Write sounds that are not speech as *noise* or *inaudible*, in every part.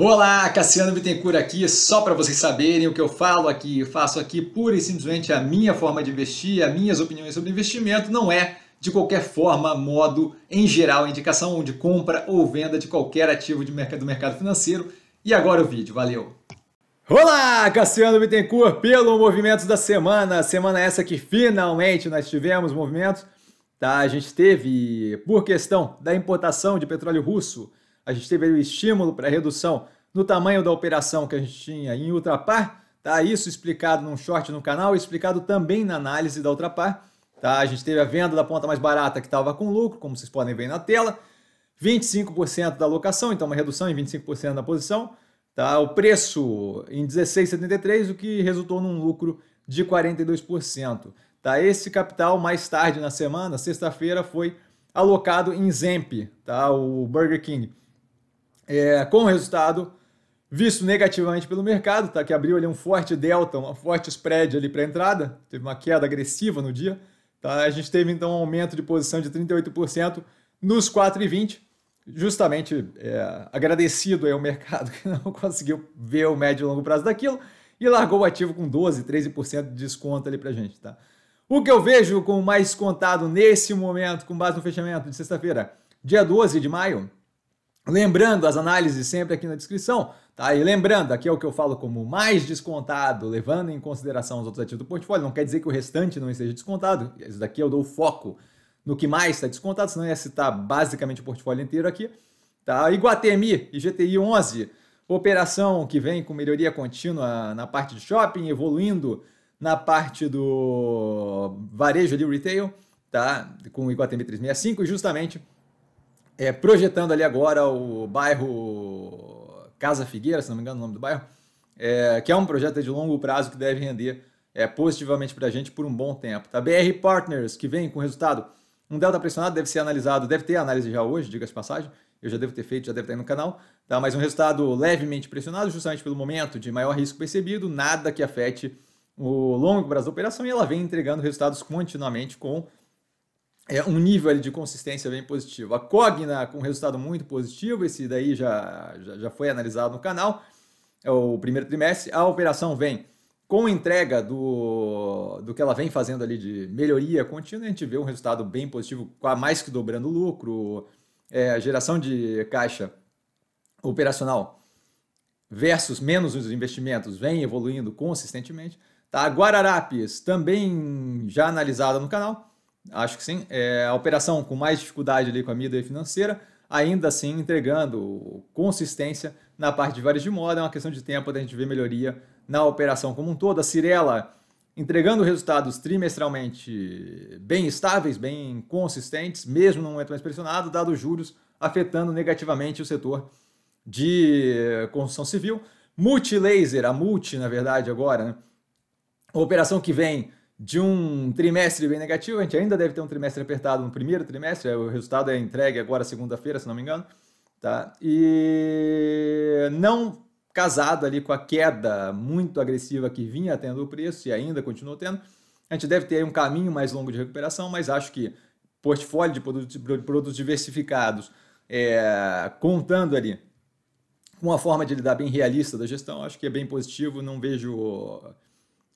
Olá, Cassiano Bittencourt aqui, só para vocês saberem o que eu falo aqui, eu faço aqui pura e simplesmente a minha forma de investir, as minhas opiniões sobre investimento, não é de qualquer forma, modo, em geral, indicação de compra ou venda de qualquer ativo de mercado, do mercado financeiro. E agora o vídeo, valeu! Olá, Cassiano Bittencourt, pelo movimento da Semana, semana essa que finalmente nós tivemos movimentos, tá? A gente teve, por questão da importação de petróleo russo, a gente teve o estímulo para redução no tamanho da operação que a gente tinha em Ultrapar, tá? Isso explicado num short no canal, explicado também na análise da Ultrapar, tá? A gente teve a venda da ponta mais barata que estava com lucro, como vocês podem ver na tela, 25% da alocação, então uma redução em 25% da posição, tá? O preço em 16,73, o que resultou num lucro de 42%, tá? Esse capital mais tarde na semana, sexta-feira, foi alocado em Zemp, tá? O Burger King é, com o resultado visto negativamente pelo mercado, tá? que abriu ali um forte delta, um forte spread ali para a entrada, teve uma queda agressiva no dia. Tá? A gente teve então um aumento de posição de 38% nos 4,20%, justamente é, agradecido aí ao mercado *laughs* que não conseguiu ver o médio e longo prazo daquilo e largou o ativo com 12%, 13% de desconto ali para a gente. Tá? O que eu vejo como mais contado nesse momento, com base no fechamento de sexta-feira, dia 12 de maio, Lembrando, as análises sempre aqui na descrição, tá? E lembrando, aqui é o que eu falo como mais descontado, levando em consideração os outros ativos do portfólio, não quer dizer que o restante não esteja descontado, isso daqui eu dou foco no que mais está descontado, senão ia citar basicamente o portfólio inteiro aqui, tá? Iguatemi, gti 11, operação que vem com melhoria contínua na parte de shopping, evoluindo na parte do varejo ali, retail, tá? Com o Iguatemi 365 e justamente é, projetando ali agora o bairro Casa Figueira, se não me engano é o nome do bairro, é, que é um projeto de longo prazo que deve render é, positivamente para a gente por um bom tempo. Tá? BR Partners, que vem com resultado. Um delta pressionado deve ser analisado, deve ter análise já hoje, diga-se passagem. Eu já devo ter feito, já deve estar aí no canal. Tá? Mas um resultado levemente pressionado, justamente pelo momento de maior risco percebido, nada que afete o longo prazo da operação e ela vem entregando resultados continuamente com é, um nível ali de consistência bem positivo. A Cogna com um resultado muito positivo, esse daí já, já, já foi analisado no canal, é o primeiro trimestre. A operação vem com entrega do, do que ela vem fazendo ali de melhoria contínua, a gente vê um resultado bem positivo, mais que dobrando o lucro, é, geração de caixa operacional versus menos os investimentos vem evoluindo consistentemente. Tá? A Guararapes, também já analisada no canal, acho que sim. É, a operação com mais dificuldade ali com a mídia financeira, ainda assim entregando consistência na parte de vários de moda. É uma questão de tempo da gente ver melhoria na operação como um todo. A Cirela entregando resultados trimestralmente bem estáveis, bem consistentes, mesmo num momento mais pressionado, dado os juros afetando negativamente o setor de construção civil. Multilaser, a Multi, na verdade, agora, né? operação que vem de um trimestre bem negativo. A gente ainda deve ter um trimestre apertado no primeiro trimestre. É, o resultado é entregue agora segunda-feira, se não me engano. Tá? E não casado ali com a queda muito agressiva que vinha tendo o preço e ainda continua tendo, a gente deve ter um caminho mais longo de recuperação, mas acho que portfólio de produtos, diversificados, é, contando ali com uma forma de lidar bem realista da gestão, acho que é bem positivo, não vejo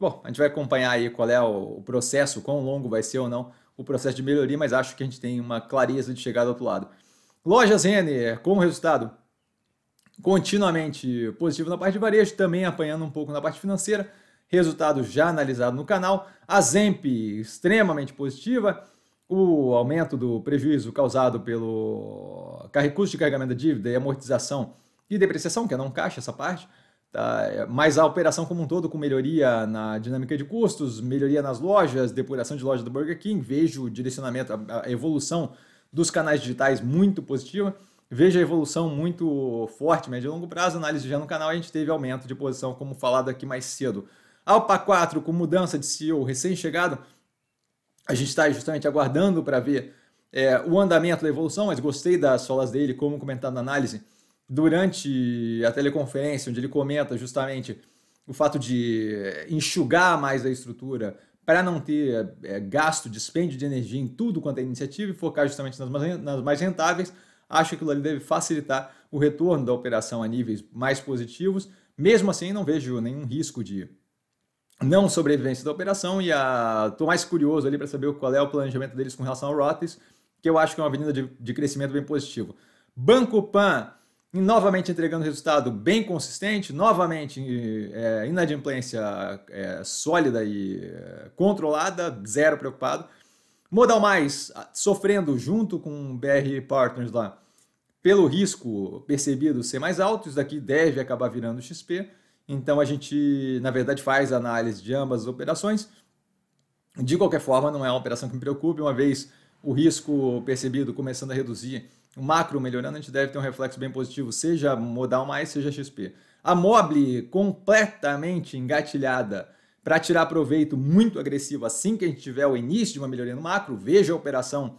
Bom, a gente vai acompanhar aí qual é o processo, quão longo vai ser ou não o processo de melhoria, mas acho que a gente tem uma clareza de chegar do outro lado. Lojas Renner, como resultado, continuamente positivo na parte de varejo, também apanhando um pouco na parte financeira, resultado já analisado no canal. A Zemp, extremamente positiva, o aumento do prejuízo causado pelo custo de carregamento da dívida e amortização e depreciação, que é não caixa essa parte, Tá, é, mas a operação como um todo, com melhoria na dinâmica de custos, melhoria nas lojas, depuração de loja do Burger King, vejo o direcionamento, a evolução dos canais digitais muito positiva. Vejo a evolução muito forte, médio e longo prazo. Análise já no canal, a gente teve aumento de posição, como falado aqui mais cedo. Alpa 4, com mudança de CEO recém-chegado, a gente está justamente aguardando para ver é, o andamento da evolução, mas gostei das falas dele, como comentado na análise durante a teleconferência, onde ele comenta justamente o fato de enxugar mais a estrutura para não ter é, gasto, dispêndio de energia em tudo quanto é iniciativa e focar justamente nas mais, nas mais rentáveis, acho que aquilo ali deve facilitar o retorno da operação a níveis mais positivos. Mesmo assim, não vejo nenhum risco de não sobrevivência da operação e estou mais curioso ali para saber qual é o planejamento deles com relação ao Rotis, que eu acho que é uma avenida de, de crescimento bem positivo. Banco Pan novamente entregando resultado bem consistente, novamente é, inadimplência é, sólida e é, controlada, zero preocupado. Modal Mais sofrendo junto com o BR Partners lá pelo risco percebido ser mais alto, isso daqui deve acabar virando XP. Então a gente, na verdade, faz análise de ambas as operações. De qualquer forma, não é uma operação que me preocupe, uma vez o risco percebido começando a reduzir o macro melhorando, a gente deve ter um reflexo bem positivo, seja modal mais, seja XP. A Mobile completamente engatilhada para tirar proveito muito agressivo assim que a gente tiver o início de uma melhoria no macro, veja a operação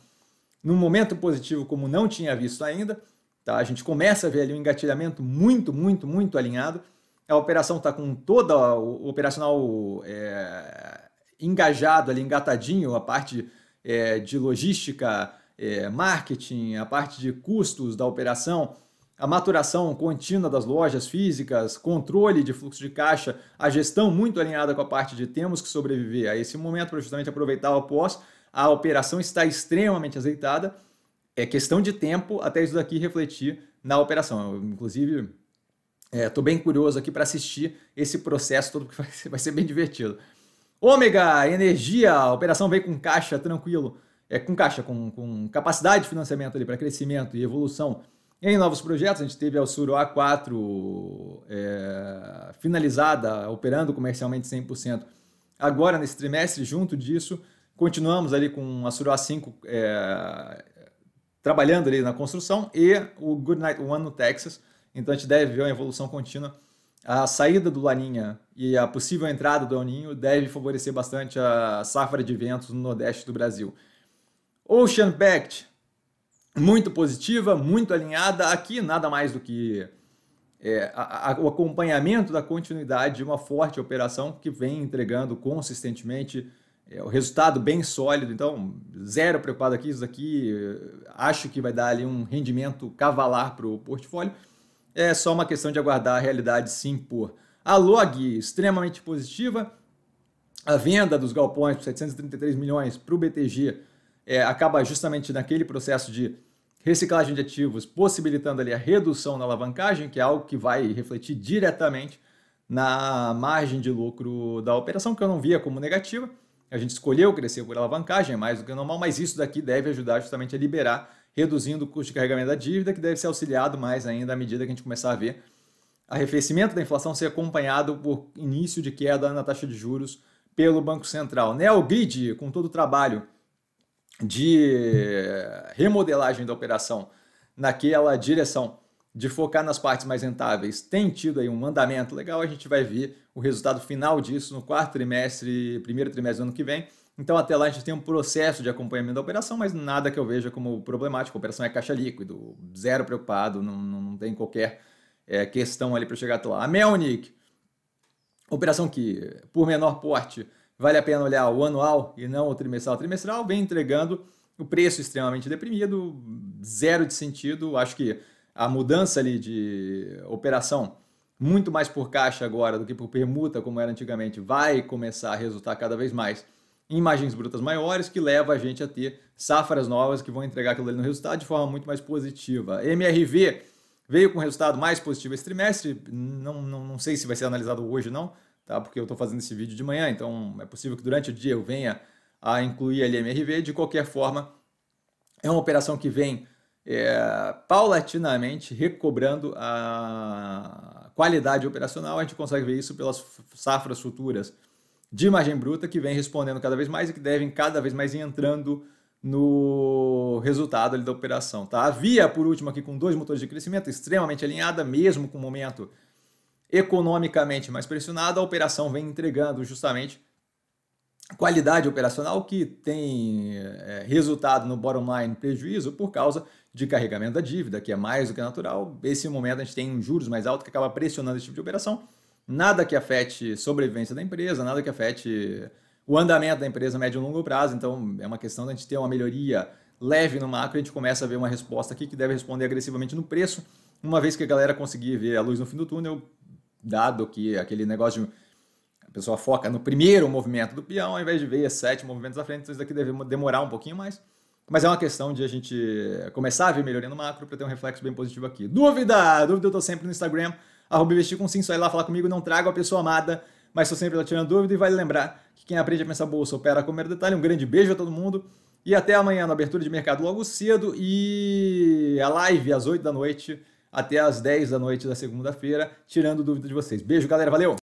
num momento positivo como não tinha visto ainda. Tá? A gente começa a ver ali um engatilhamento muito, muito, muito alinhado. A operação está com toda o operacional é, engajado ali, engatadinho, a parte é, de logística, é, marketing, a parte de custos da operação, a maturação contínua das lojas físicas, controle de fluxo de caixa, a gestão muito alinhada com a parte de temos que sobreviver a esse momento para justamente aproveitar o após, a operação está extremamente azeitada. É questão de tempo até isso daqui refletir na operação. Eu, inclusive, estou eh, é, bem curioso aqui para assistir esse processo todo, que vai ser, vai ser bem divertido. Ômega, energia, a operação veio com caixa tranquilo é, com caixa, com, com capacidade de financiamento ali para crescimento e evolução em novos projetos. A gente teve a Suro A4 é, finalizada, operando comercialmente 100% agora nesse trimestre. Junto disso, continuamos ali com a Suro A5 é, trabalhando ali na construção e o Goodnight One no Texas. Então a gente deve ver uma evolução contínua. A saída do Laninha e a possível entrada do El Ninho deve favorecer bastante a safra de ventos no Nordeste do Brasil. Ocean Pact, muito positiva, muito alinhada. Aqui, nada mais do que é, a, a, o acompanhamento da continuidade de uma forte operação que vem entregando consistentemente é, o resultado bem sólido. Então, zero preocupado aqui. Isso aqui acho que vai dar ali um rendimento cavalar para o portfólio. É só uma questão de aguardar a realidade se impor. A log extremamente positiva. A venda dos galpões por 733 milhões para o BTG é, acaba justamente naquele processo de reciclagem de ativos, possibilitando ali a redução na alavancagem, que é algo que vai refletir diretamente na margem de lucro da operação, que eu não via como negativa. A gente escolheu crescer por alavancagem, é mais do que normal, mas isso daqui deve ajudar justamente a liberar, reduzindo o custo de carregamento da dívida, que deve ser auxiliado mais ainda à medida que a gente começar a ver arrefecimento da inflação ser acompanhado por início de queda na taxa de juros pelo Banco Central. Neo né, Grid, com todo o trabalho de remodelagem da operação naquela direção de focar nas partes mais rentáveis tem tido aí um andamento legal, a gente vai ver o resultado final disso no quarto trimestre, primeiro trimestre do ano que vem. Então até lá a gente tem um processo de acompanhamento da operação, mas nada que eu veja como problemático. A operação é caixa líquido, zero preocupado, não, não tem qualquer é, questão ali para chegar até lá. A Melnick, operação que, por menor porte, vale a pena olhar o anual e não o trimestral. O trimestral vem entregando o preço extremamente deprimido, zero de sentido. Acho que a mudança ali de operação, muito mais por caixa agora do que por permuta, como era antigamente, vai começar a resultar cada vez mais em imagens brutas maiores, que leva a gente a ter safras novas que vão entregar aquilo ali no resultado de forma muito mais positiva. MRV veio com resultado mais positivo esse trimestre, não, não, não sei se vai ser analisado hoje não, tá? Porque eu estou fazendo esse vídeo de manhã, então é possível que durante o dia eu venha a incluir LMRV. De qualquer forma, é uma operação que vem é, paulatinamente recobrando a qualidade operacional. A gente consegue ver isso pelas safras futuras de imagem bruta que vem respondendo cada vez mais e que devem cada vez mais entrando no resultado da operação. Tá? A Via, por último, aqui com dois motores de crescimento, extremamente alinhada, mesmo com o momento economicamente mais pressionado, a operação vem entregando justamente qualidade operacional que tem é, resultado no bottom line prejuízo por causa de carregamento da dívida, que é mais do que natural. nesse momento a gente tem juros mais altos que acaba pressionando esse tipo de operação. Nada que afete sobrevivência da empresa, nada que afete o andamento da empresa a médio e longo prazo. Então é uma questão de a gente ter uma melhoria leve no macro, a gente começa a ver uma resposta aqui que deve responder agressivamente no preço. Uma vez que a galera conseguir ver a luz no fim do túnel, dado que aquele negócio de. A pessoa foca no primeiro movimento do peão, ao invés de ver sete movimentos à frente, então isso daqui deve demorar um pouquinho mais. Mas é uma questão de a gente começar a ver melhoria no macro para ter um reflexo bem positivo aqui. Dúvida! Dúvida eu tô sempre no Instagram, arroba investir com sim, só ir lá falar comigo, não trago a pessoa amada, mas sou sempre lá tirando dúvida e vale lembrar que quem aprende a pensar bolsa opera com o detalhe. Um grande beijo a todo mundo e até amanhã na abertura de mercado logo cedo e a live às 8 da noite até às 10 da noite da segunda-feira, tirando dúvida de vocês. Beijo, galera. Valeu!